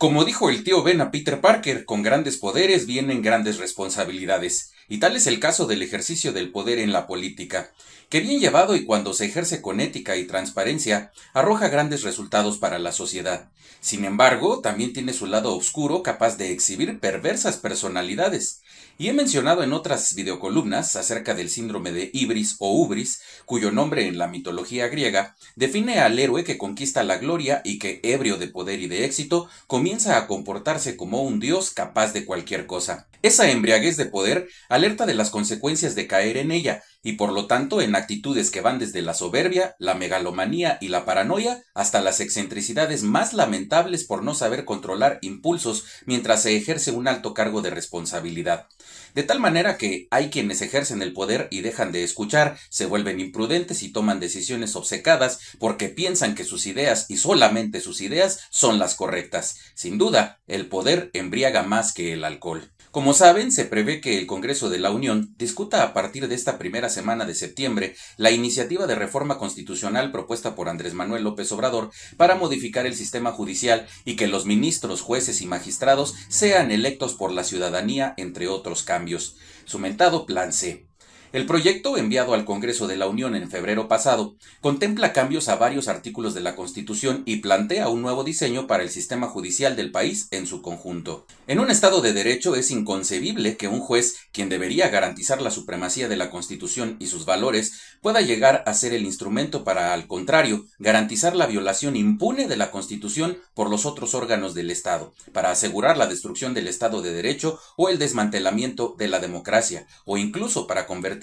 Como dijo el tío Ben a Peter Parker, con grandes poderes vienen grandes responsabilidades, y tal es el caso del ejercicio del poder en la política, que bien llevado y cuando se ejerce con ética y transparencia, arroja grandes resultados para la sociedad. Sin embargo, también tiene su lado oscuro capaz de exhibir perversas personalidades, y he mencionado en otras videocolumnas acerca del síndrome de Ibris o Ubris, cuyo nombre en la mitología griega define al héroe que conquista la gloria y que, ebrio de poder y de éxito, comienza a comportarse como un dios capaz de cualquier cosa. Esa embriaguez de poder alerta de las consecuencias de caer en ella, y por lo tanto en actitudes que van desde la soberbia, la megalomanía y la paranoia hasta las excentricidades más lamentables por no saber controlar impulsos mientras se ejerce un alto cargo de responsabilidad. De tal manera que hay quienes ejercen el poder y dejan de escuchar, se vuelven imprudentes y toman decisiones obcecadas porque piensan que sus ideas y solamente sus ideas son las correctas. Sin duda, el poder embriaga más que el alcohol. Como saben, se prevé que el Congreso de la Unión discuta a partir de esta primera semana de septiembre la iniciativa de reforma constitucional propuesta por Andrés Manuel López Obrador para modificar el sistema judicial y que los ministros, jueces y magistrados sean electos por la ciudadanía, entre otros cambios. Sumentado Plan C. El proyecto enviado al Congreso de la Unión en febrero pasado contempla cambios a varios artículos de la Constitución y plantea un nuevo diseño para el sistema judicial del país en su conjunto. En un Estado de Derecho es inconcebible que un juez, quien debería garantizar la supremacía de la Constitución y sus valores, pueda llegar a ser el instrumento para, al contrario, garantizar la violación impune de la Constitución por los otros órganos del Estado, para asegurar la destrucción del Estado de Derecho o el desmantelamiento de la democracia, o incluso para convertir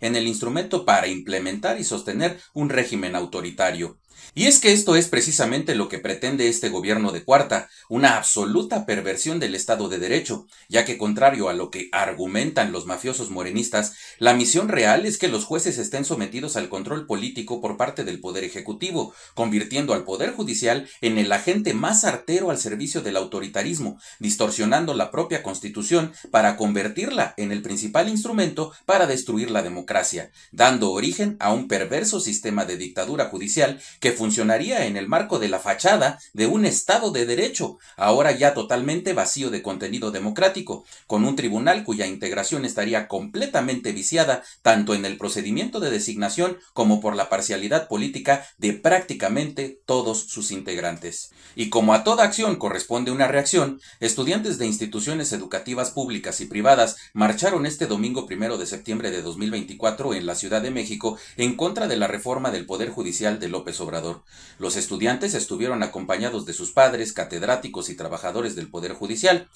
en el instrumento para implementar y sostener un régimen autoritario. Y es que esto es precisamente lo que pretende este gobierno de cuarta, una absoluta perversión del Estado de Derecho, ya que contrario a lo que argumentan los mafiosos morenistas, la misión real es que los jueces estén sometidos al control político por parte del Poder Ejecutivo, convirtiendo al Poder Judicial en el agente más artero al servicio del autoritarismo, distorsionando la propia Constitución para convertirla en el principal instrumento para destruir la democracia, dando origen a un perverso sistema de dictadura judicial que funcionaría en el marco de la fachada de un Estado de Derecho, ahora ya totalmente vacío de contenido democrático, con un tribunal cuya integración estaría completamente viciada tanto en el procedimiento de designación como por la parcialidad política de prácticamente todos sus integrantes. Y como a toda acción corresponde una reacción, estudiantes de instituciones educativas públicas y privadas marcharon este domingo primero de septiembre de 2024 en la Ciudad de México en contra de la reforma del Poder Judicial de López Obrador. Los estudiantes estuvieron acompañados de sus padres, catedráticos y trabajadores del Poder Judicial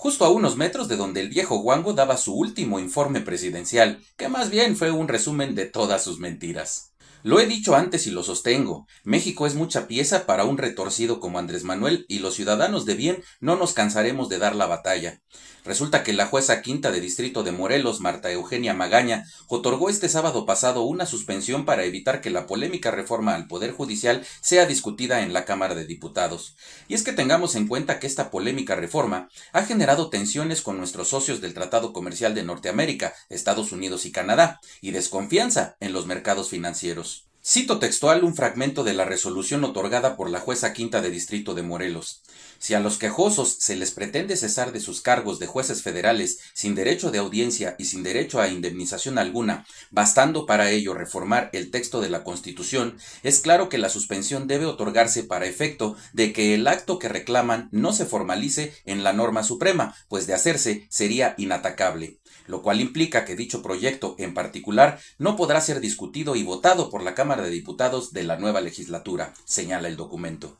justo a unos metros de donde el viejo Guango daba su último informe presidencial, que más bien fue un resumen de todas sus mentiras. Lo he dicho antes y lo sostengo. México es mucha pieza para un retorcido como Andrés Manuel y los ciudadanos de bien no nos cansaremos de dar la batalla. Resulta que la jueza quinta de distrito de Morelos, Marta Eugenia Magaña, otorgó este sábado pasado una suspensión para evitar que la polémica reforma al Poder Judicial sea discutida en la Cámara de Diputados. Y es que tengamos en cuenta que esta polémica reforma ha generado tensiones con nuestros socios del Tratado Comercial de Norteamérica, Estados Unidos y Canadá, y desconfianza en los mercados financieros. Cito textual un fragmento de la resolución otorgada por la jueza quinta de distrito de Morelos. Si a los quejosos se les pretende cesar de sus cargos de jueces federales sin derecho de audiencia y sin derecho a indemnización alguna, bastando para ello reformar el texto de la Constitución, es claro que la suspensión debe otorgarse para efecto de que el acto que reclaman no se formalice en la norma suprema, pues de hacerse sería inatacable lo cual implica que dicho proyecto en particular no podrá ser discutido y votado por la Cámara de Diputados de la nueva legislatura, señala el documento.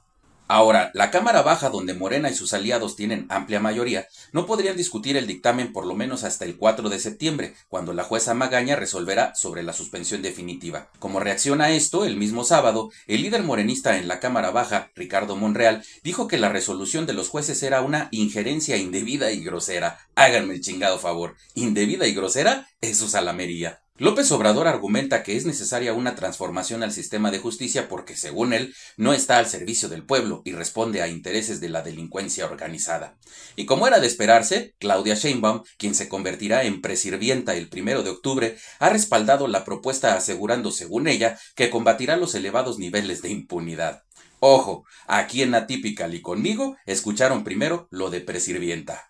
Ahora, la Cámara Baja, donde Morena y sus aliados tienen amplia mayoría, no podrían discutir el dictamen por lo menos hasta el 4 de septiembre, cuando la jueza Magaña resolverá sobre la suspensión definitiva. Como reacción a esto, el mismo sábado, el líder morenista en la Cámara Baja, Ricardo Monreal, dijo que la resolución de los jueces era una injerencia indebida y grosera. Háganme el chingado favor. ¿Indebida y grosera? Eso su alamería. López Obrador argumenta que es necesaria una transformación al sistema de justicia porque, según él, no está al servicio del pueblo y responde a intereses de la delincuencia organizada. Y como era de esperarse, Claudia Sheinbaum, quien se convertirá en presirvienta el primero de octubre, ha respaldado la propuesta asegurando, según ella, que combatirá los elevados niveles de impunidad. Ojo, aquí en Atypical y conmigo escucharon primero lo de presirvienta.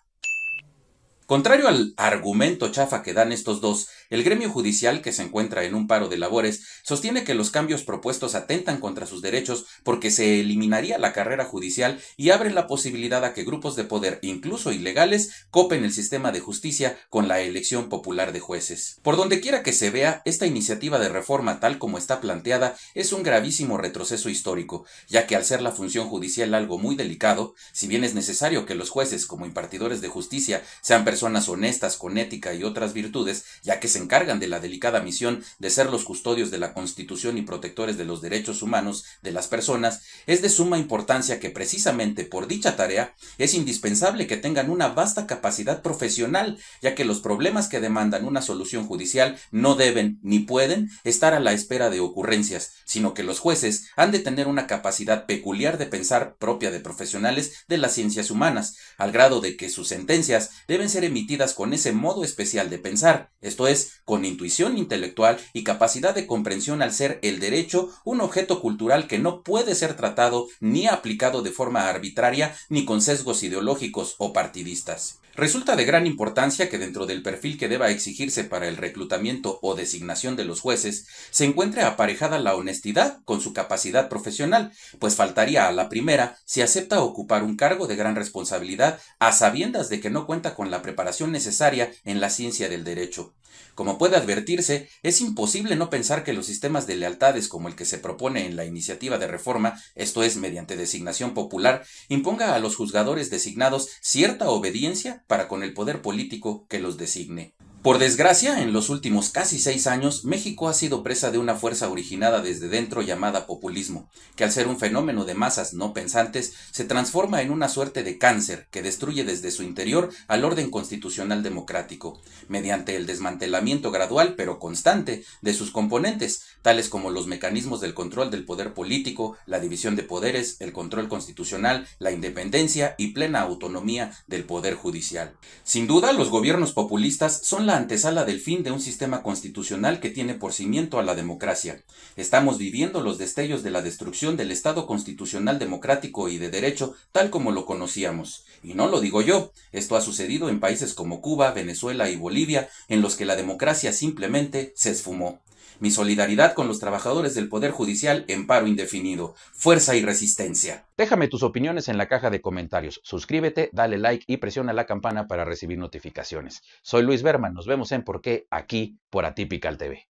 Contrario al argumento chafa que dan estos dos el gremio judicial, que se encuentra en un paro de labores, sostiene que los cambios propuestos atentan contra sus derechos porque se eliminaría la carrera judicial y abre la posibilidad a que grupos de poder, incluso ilegales, copen el sistema de justicia con la elección popular de jueces. Por donde quiera que se vea, esta iniciativa de reforma tal como está planteada es un gravísimo retroceso histórico, ya que al ser la función judicial algo muy delicado, si bien es necesario que los jueces como impartidores de justicia sean personas honestas, con ética y otras virtudes, ya que se encargan de la delicada misión de ser los custodios de la Constitución y protectores de los derechos humanos de las personas, es de suma importancia que precisamente por dicha tarea es indispensable que tengan una vasta capacidad profesional, ya que los problemas que demandan una solución judicial no deben ni pueden estar a la espera de ocurrencias, sino que los jueces han de tener una capacidad peculiar de pensar propia de profesionales de las ciencias humanas, al grado de que sus sentencias deben ser emitidas con ese modo especial de pensar, esto es, con intuición intelectual y capacidad de comprensión al ser el derecho un objeto cultural que no puede ser tratado ni aplicado de forma arbitraria ni con sesgos ideológicos o partidistas. Resulta de gran importancia que dentro del perfil que deba exigirse para el reclutamiento o designación de los jueces se encuentre aparejada la honestidad con su capacidad profesional, pues faltaría a la primera si acepta ocupar un cargo de gran responsabilidad a sabiendas de que no cuenta con la preparación necesaria en la ciencia del derecho. Como puede advertirse, es imposible no pensar que los sistemas de lealtades como el que se propone en la iniciativa de reforma, esto es, mediante designación popular, imponga a los juzgadores designados cierta obediencia para con el poder político que los designe. Por desgracia, en los últimos casi seis años, México ha sido presa de una fuerza originada desde dentro llamada populismo, que al ser un fenómeno de masas no pensantes, se transforma en una suerte de cáncer que destruye desde su interior al orden constitucional democrático, mediante el desmantelamiento gradual pero constante de sus componentes, tales como los mecanismos del control del poder político, la división de poderes, el control constitucional, la independencia y plena autonomía del poder judicial. Sin duda, los gobiernos populistas son la antesala del fin de un sistema constitucional que tiene por cimiento a la democracia. Estamos viviendo los destellos de la destrucción del Estado constitucional democrático y de derecho tal como lo conocíamos. Y no lo digo yo, esto ha sucedido en países como Cuba, Venezuela y Bolivia, en los que la democracia simplemente se esfumó. Mi solidaridad con los trabajadores del Poder Judicial en paro indefinido. Fuerza y resistencia. Déjame tus opiniones en la caja de comentarios. Suscríbete, dale like y presiona la campana para recibir notificaciones. Soy Luis Berman, nos vemos en Por qué aquí por Atípical TV.